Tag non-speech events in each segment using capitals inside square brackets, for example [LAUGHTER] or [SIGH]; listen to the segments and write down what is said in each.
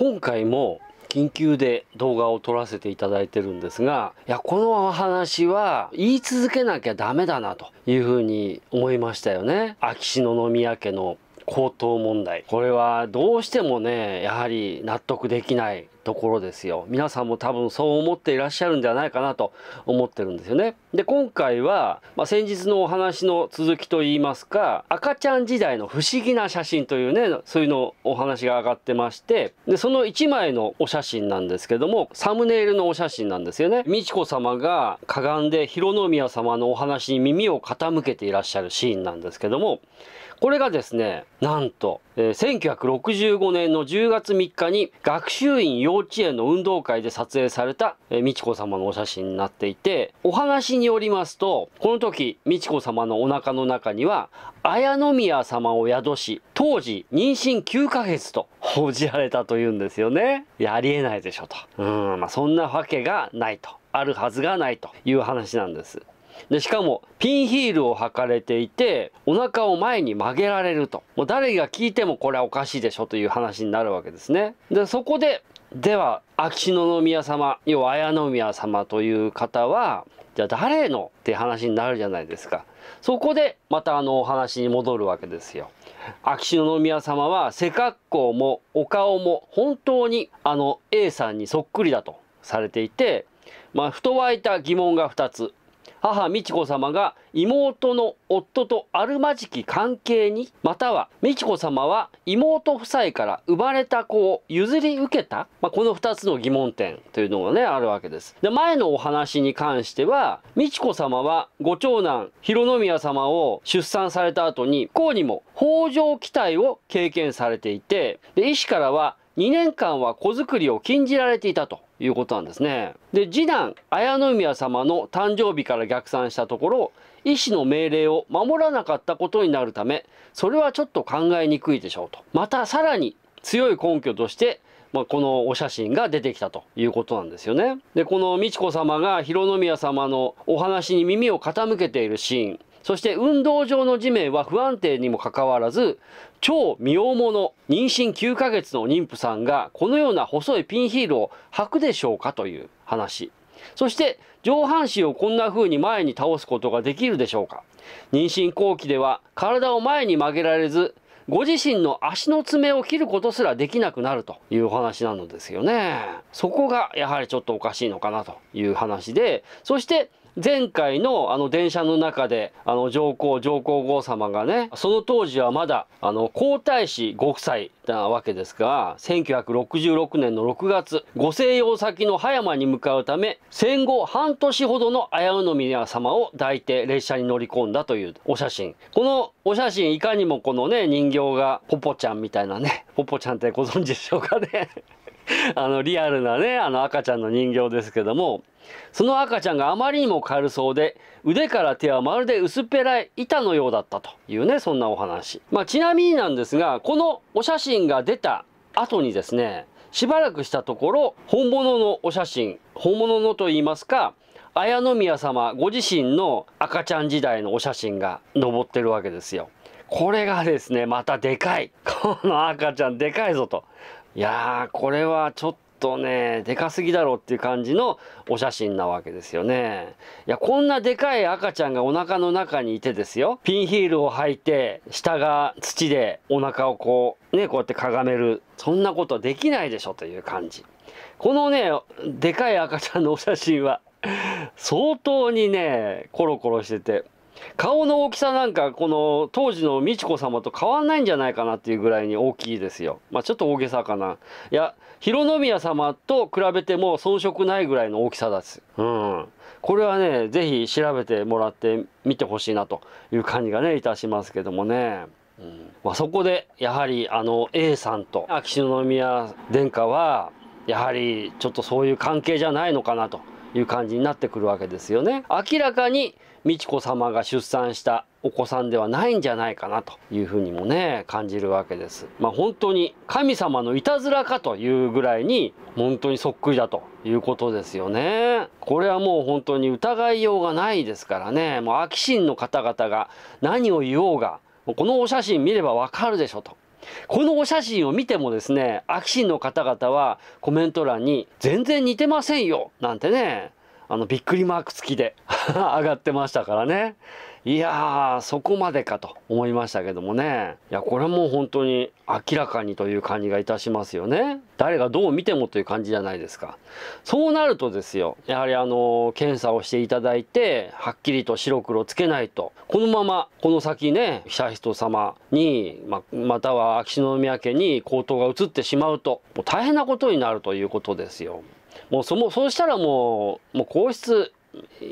今回も緊急で動画を撮らせていただいてるんですが、いや、このお話は言い続けなきゃダメだなというふうに思いましたよね。秋篠宮家の高等問題。これはどうしてもね、やはり納得できないところですよ。皆さんも多分そう思っていらっしゃるんじゃないかなと思ってるんですよね。で、今回は、まあ、先日のお話の続きといいますか、赤ちゃん時代の不思議な写真というね、そういうのお話が上がってまして、で、その1枚のお写真なんですけども、サムネイルのお写真なんですよね。美智子様がかがんで広宮様のお話に耳を傾けていらっしゃるシーンなんですけども、これがですね、なんと、えー、1965年の10月3日に学習院幼幼稚園の運動会で撮影された、え美智子様のお写真になっていて、お話によりますと、この時、美智子様のお腹の中には、綾宮様を宿し、当時妊娠9ヶ月と報じられたというんですよね。や、ありえないでしょと。うん、まあ、そんなわけがないと。あるはずがないという話なんです。でしかもピンヒールを履かれていてお腹を前に曲げられるともう誰が聞いてもこれはおかしいでしょという話になるわけですねでそこででは秋篠宮様要は綾宮様という方はじゃあ誰のって話になるじゃないですかそこでまたあのお話に戻るわけですよ秋篠宮様は背格好もお顔も本当にあの A さんにそっくりだとされていてまあふと湧いた疑問が2つ母美智子さまが妹の夫とあるまじき関係にまたは美智子さまは妹夫妻から生まれた子を譲り受けた、まあ、この2つの疑問点というのがねあるわけですで前のお話に関しては美智子さまはご長男弘宮さまを出産された後に不幸にも北条期待を経験されていてで医師からは2年間は子作りを禁じられていたということなんですね。で、次男、綾宮様の誕生日から逆算したところ、医師の命令を守らなかったことになるため、それはちょっと考えにくいでしょうと。またさらに強い根拠として、まあ、このお写真が出てきたということなんですよね。で、この美智子様が広宮様のお話に耳を傾けているシーン、そして運動場の地面は不安定にもかかわらず、超未央者、妊娠9ヶ月の妊婦さんがこのような細いピンヒールを履くでしょうかという話。そして上半身をこんな風に前に倒すことができるでしょうか妊娠後期では体を前に曲げられず、ご自身の足の爪を切ることすらできなくなるという話なのですよね。そこがやはりちょっとおかしいのかなという話で、そして前回のあの電車の中であの上皇上皇后様がねその当時はまだあの皇太子ご夫妻なわけですが1966年の6月ご静養先の葉山に向かうため戦後半年ほどの綾野宮様を抱いて列車に乗り込んだというお写真このお写真いかにもこのね人形がポポちゃんみたいなねポポちゃんってご存知でしょうかね [LAUGHS] あの、リアルなね、あの赤ちゃんの人形ですけども、その赤ちゃんがあまりにも軽そうで、腕から手はまるで薄っぺらい板のようだったというね、そんなお話。まあ、ちなみになんですが、このお写真が出た後にですね、しばらくしたところ、本物のお写真、本物のと言いますか、綾宮様ご自身の赤ちゃん時代のお写真が登ってるわけですよ。これがですね、またでかい。この赤ちゃんでかいぞと。いやーこれはちょっとねでかすぎだろうっていう感じのお写真なわけですよねいやこんなでかい赤ちゃんがお腹の中にいてですよピンヒールを履いて下が土でお腹をこうねこうやってかがめるそんなことできないでしょという感じこのねでかい赤ちゃんのお写真は相当にねコロコロしてて顔の大きさなんかこの当時の美智子様と変わんないんじゃないかなっていうぐらいに大きいですよまあちょっと大げさかないや広宮様と比べても遜色ないぐらいの大きさですうんこれはね是非調べてもらってみてほしいなという感じがねいたしますけどもねうん、まあ、そこでやはりあの A さんと秋篠宮殿下はやはりちょっとそういう関係じゃないのかなという感じになってくるわけですよね。明らかに美智子さまが出産したお子さんではないんじゃないかなというふうにもね感じるわけです。まあ、本当に神様のいたずらかというぐらいに本当にそっくりだということですよね。これはもう本当に疑いようがないですからねもう秋キの方々が何を言おうがこのお写真見ればわかるでしょと。このお写真を見てもですね、秋キの方々はコメント欄に全然似てませんよなんてね、あの、びっくりマーク付きで [LAUGHS] 上がってましたからね。いやー、そこまでかと思いましたけどもね。いや、これはもう本当に明らかにという感じがいたしますよね。誰がどう見てもという感じじゃないですか。そうなるとですよ、やはりあの、検査をしていただいて、はっきりと白黒つけないと、このまま、この先ね、悠仁さまに、ま、または秋篠宮家に口頭が移ってしまうと、もう大変なことになるということですよ。もうそもそうしたらもうもう皇室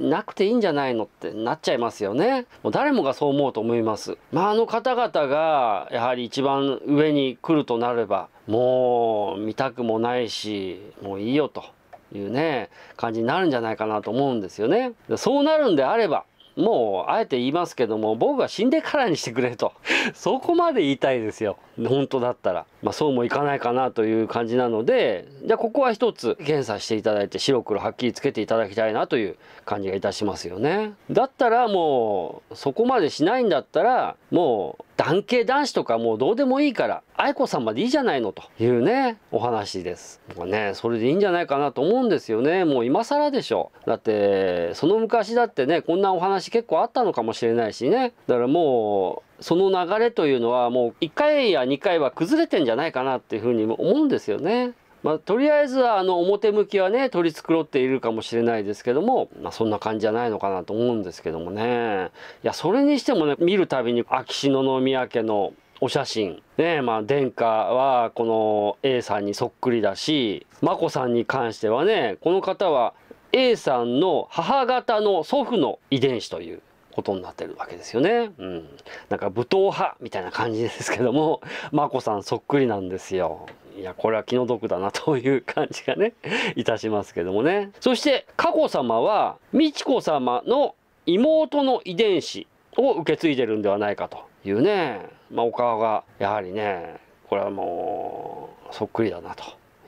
なくていいんじゃないのってなっちゃいますよね。もう誰もがそう思うと思います。まああの方々がやはり一番上に来るとなればもう見たくもないしもういいよというね感じになるんじゃないかなと思うんですよね。そうなるんであればもう、あえて言いますけども、僕は死んでからにしてくれと。[LAUGHS] そこまで言いたいですよ。本当だったら。まあ、そうもいかないかなという感じなので、じゃあ、ここは一つ検査していただいて、白黒はっきりつけていただきたいなという感じがいたしますよね。だったらもう、そこまでしないんだったら、もう、男系男子とかもうどうでもいいから愛子さんまでいいじゃないのというねお話です僕ねそれでいいんじゃないかなと思うんですよねもう今更でしょだってその昔だってねこんなお話結構あったのかもしれないしねだからもうその流れというのはもう1回や2回は崩れてんじゃないかなっていうふうに思うんですよねまあ、とりあえずあの表向きはね取り繕っているかもしれないですけども、まあ、そんな感じじゃないのかなと思うんですけどもねいやそれにしてもね見るたびに秋篠宮家のお写真ねまあ殿下はこの A さんにそっくりだし眞子さんに関してはねこの方は A さんの母方の祖父の遺伝子ということになってるわけですよね。うん。なんか武闘派みたいな感じですけども、[LAUGHS] 眞子さんそっくりなんですよ。いやこれは気の毒だなという感じがね [LAUGHS] いたしますけどもねそして佳子さまは美智子さまの妹の遺伝子を受け継いでるんではないかというね、まあ、お顔がやはりねこれはもうそっくりだなとい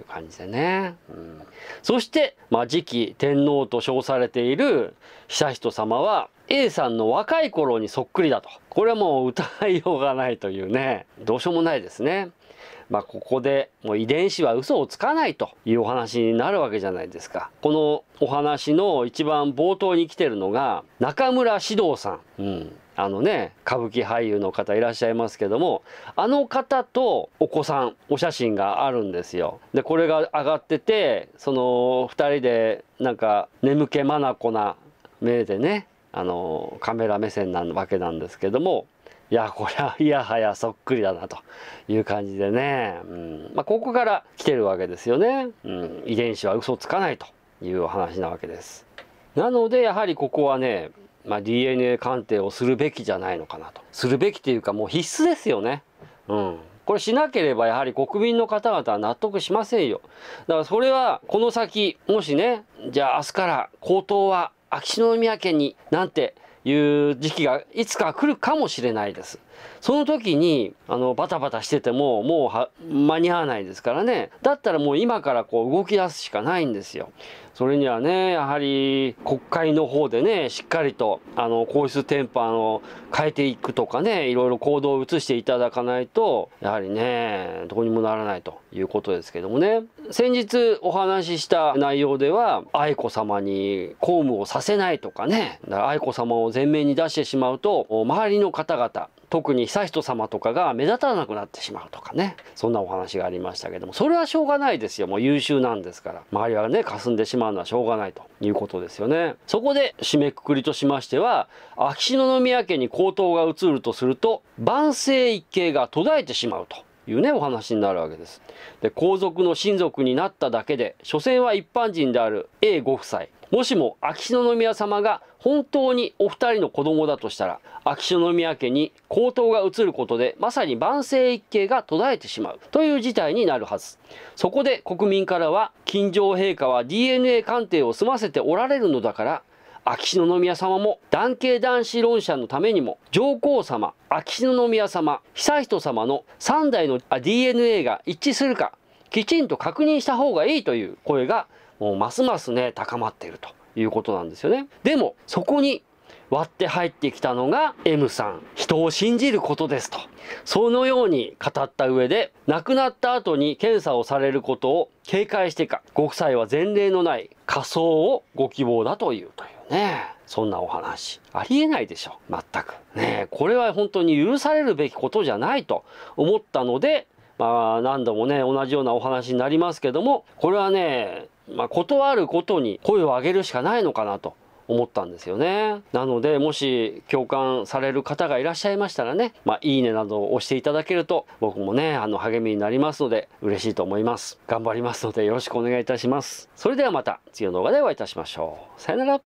う感じでね、うん、そして、まあ、次期天皇と称されている悠仁さまは A さんの若い頃にそっくりだとこれはもう歌いようがないというねどうしようもないですねまあ、ここでもう遺伝子は嘘をつかないというお話になるわけじゃないですか。このお話の一番冒頭に来てるのが中村獅童さん。うんあのね歌舞伎俳優の方いらっしゃいますけどもあの方とお子さんお写真があるんですよ。でこれが上がっててその2人でなんか眠気まなこな目でねあのカメラ目線なわけなんですけどもいや、これは、いやはやそっくりだな、という感じでね。うん。まあ、ここから来てるわけですよね。うん。遺伝子は嘘つかないというお話なわけです。なので、やはりここはね、まあ、DNA 鑑定をするべきじゃないのかなと。するべきというか、もう必須ですよね。うん。これしなければやはり国民の方々は納得しませんよ。だからそれはこの先、もしね、じゃあ明日から高等は秋篠宮家になんていう時期がいつか来るかもしれないです。その時にあのバタバタしててももう間に合わないですからねだったらもう今からこう動き出すしかないんですよ。それにはね、やはり国会の方でね、しっかりと、あの、皇室転搬を変えていくとかね、いろいろ行動を移していただかないと、やはりね、どうにもならないということですけどもね。先日お話しした内容では、愛子様に公務をさせないとかね、だから愛子様を前面に出してしまうと、周りの方々、特に悠仁さまとかが目立たなくなってしまうとかねそんなお話がありましたけどもそれはしょうがないですよもう優秀なんですから周りはね霞んでしまうのはしょうがないということですよねそこで締めくくりとしましては秋篠宮家に皇統が移るとすると万世一系が途絶えてしまうというねお話になるわけですで皇族の親族になっただけで所詮は一般人である A ご夫妻もしも秋篠宮さまが本当にお二人の子供だとしたら秋篠宮家に皇統が移ることでまさに万世一系が途絶えてしまうという事態になるはずそこで国民からは金城陛下は DNA 鑑定を済ませておられるのだから秋篠宮さまも男系男子論者のためにも上皇様秋篠宮さま悠仁さまの3代の DNA が一致するかきちんと確認した方がいいという声がもうますますね、高まっているということなんですよね。でも、そこに割って入ってきたのが M さん。人を信じることですと。そのように語った上で、亡くなった後に検査をされることを警戒してか、ご夫妻は前例のない仮装をご希望だというというね。そんなお話。ありえないでしょ。全く。ねこれは本当に許されるべきことじゃないと思ったので、まあ何度もね、同じようなお話になりますけども、これはね、まあ、断ることに声を上げるしかないのかなと思ったんですよね。なので、もし共感される方がいらっしゃいましたらね、まあ、いいねなどを押していただけると、僕もね、あの、励みになりますので、嬉しいと思います。頑張りますので、よろしくお願いいたします。それではまた、次の動画でお会いいたしましょう。さよなら。